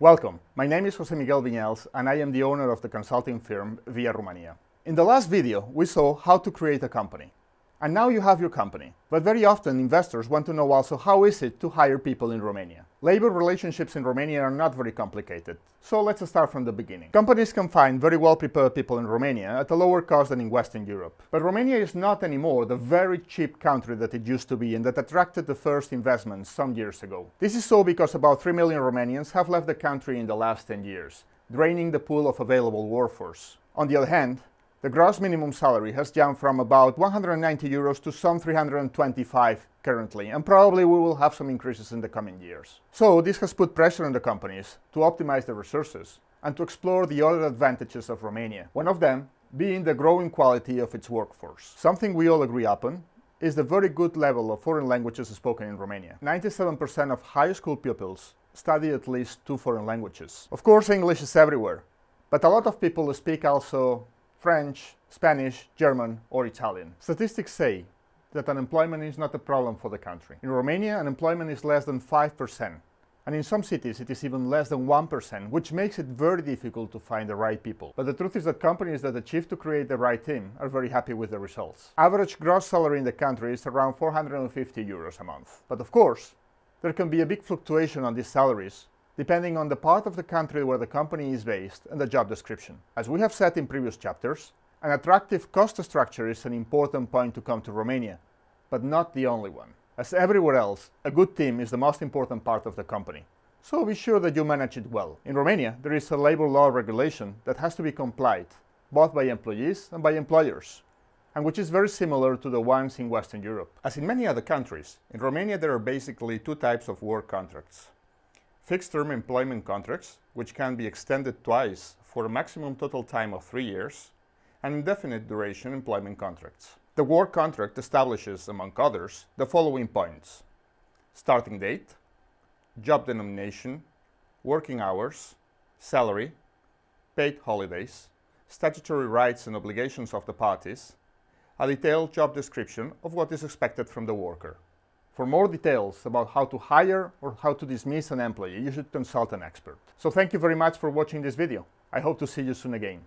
Welcome. My name is Jose Miguel Viñals, and I am the owner of the consulting firm Via Romania. In the last video, we saw how to create a company. And now you have your company. But very often investors want to know also how is it to hire people in Romania. Labor relationships in Romania are not very complicated. So let's start from the beginning. Companies can find very well prepared people in Romania at a lower cost than in Western Europe. But Romania is not anymore the very cheap country that it used to be and that attracted the first investments some years ago. This is so because about 3 million Romanians have left the country in the last 10 years, draining the pool of available workforce. On the other hand, the gross minimum salary has jumped from about 190 euros to some 325 currently, and probably we will have some increases in the coming years. So this has put pressure on the companies to optimize their resources and to explore the other advantages of Romania, one of them being the growing quality of its workforce. Something we all agree upon is the very good level of foreign languages spoken in Romania. 97% of high school pupils study at least two foreign languages. Of course, English is everywhere, but a lot of people speak also French, Spanish, German or Italian. Statistics say that unemployment is not a problem for the country. In Romania, unemployment is less than 5%, and in some cities it is even less than 1%, which makes it very difficult to find the right people. But the truth is that companies that achieve to create the right team are very happy with the results. Average gross salary in the country is around 450 euros a month. But of course, there can be a big fluctuation on these salaries depending on the part of the country where the company is based and the job description. As we have said in previous chapters, an attractive cost structure is an important point to come to Romania, but not the only one. As everywhere else, a good team is the most important part of the company. So be sure that you manage it well. In Romania, there is a labor law regulation that has to be complied, both by employees and by employers, and which is very similar to the ones in Western Europe. As in many other countries, in Romania there are basically two types of work contracts fixed-term employment contracts, which can be extended twice for a maximum total time of three years, and indefinite duration employment contracts. The work contract establishes, among others, the following points. Starting date, job denomination, working hours, salary, paid holidays, statutory rights and obligations of the parties, a detailed job description of what is expected from the worker. For more details about how to hire or how to dismiss an employee, you should consult an expert. So thank you very much for watching this video. I hope to see you soon again.